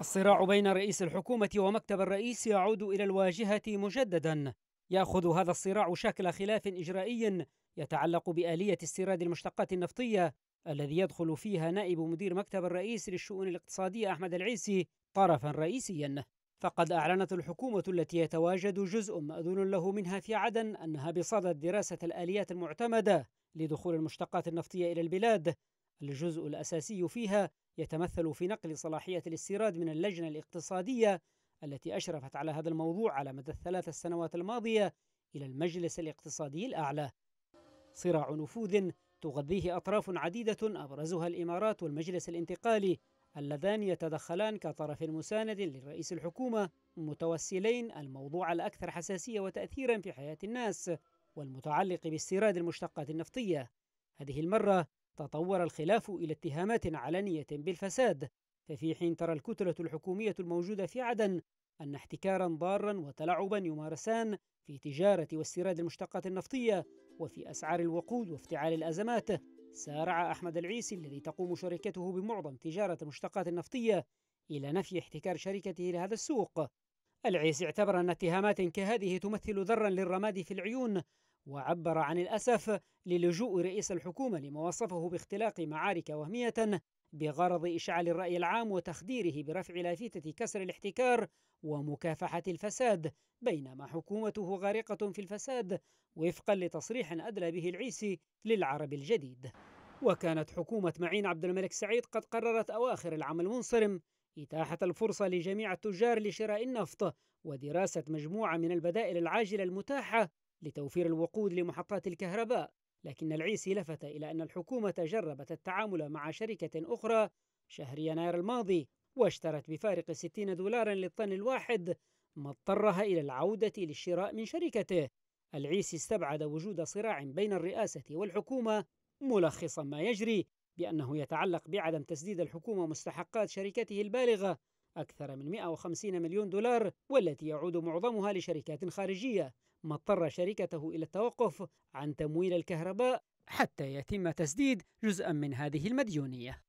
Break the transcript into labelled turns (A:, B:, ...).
A: الصراع بين رئيس الحكومة ومكتب الرئيس يعود إلى الواجهة مجددا يأخذ هذا الصراع شكل خلاف إجرائي يتعلق بآلية استيراد المشتقات النفطية الذي يدخل فيها نائب مدير مكتب الرئيس للشؤون الاقتصادية أحمد العيسي طرفا رئيسيا فقد أعلنت الحكومة التي يتواجد جزء مأذون له منها في عدن أنها بصدد دراسة الآليات المعتمدة لدخول المشتقات النفطية إلى البلاد الجزء الأساسي فيها يتمثل في نقل صلاحية الاستيراد من اللجنة الاقتصادية التي أشرفت على هذا الموضوع على مدى الثلاث السنوات الماضية إلى المجلس الاقتصادي الأعلى. صراع نفوذ تغذيه أطراف عديدة أبرزها الإمارات والمجلس الانتقالي اللذان يتدخلان كطرف مساند للرئيس الحكومة متوسلين الموضوع الأكثر حساسية وتأثيرا في حياة الناس والمتعلق باستيراد المشتقات النفطية. هذه المرة تطور الخلاف إلى اتهامات علنية بالفساد ففي حين ترى الكتلة الحكومية الموجودة في عدن أن احتكارا ضارا وتلاعبا يمارسان في تجارة واستيراد المشتقات النفطية وفي أسعار الوقود وافتعال الأزمات سارع أحمد العيسي الذي تقوم شركته بمعظم تجارة المشتقات النفطية إلى نفي احتكار شركته لهذا السوق العيسي اعتبر أن اتهامات كهذه تمثل ذرا للرماد في العيون وعبر عن الأسف للجوء رئيس الحكومة لما وصفه باختلاق معارك وهمية بغرض إشعال الرأي العام وتخديره برفع لافتة كسر الاحتكار ومكافحة الفساد بينما حكومته غارقة في الفساد وفقا لتصريح أدلى به العيسي للعرب الجديد وكانت حكومة معين عبد الملك سعيد قد قررت أواخر العام المنصرم إتاحة الفرصة لجميع التجار لشراء النفط ودراسة مجموعة من البدائل العاجلة المتاحة لتوفير الوقود لمحطات الكهرباء لكن العيسي لفت إلى أن الحكومة جربت التعامل مع شركة أخرى شهر يناير الماضي واشترت بفارق 60 دولارا للطن الواحد ما اضطرها إلى العودة للشراء من شركته العيسي استبعد وجود صراع بين الرئاسة والحكومة ملخصا ما يجري بأنه يتعلق بعدم تسديد الحكومة مستحقات شركته البالغة أكثر من 150 مليون دولار والتي يعود معظمها لشركات خارجية ما اضطر شركته إلى التوقف عن تمويل الكهرباء حتى يتم تسديد جزءا من هذه المديونية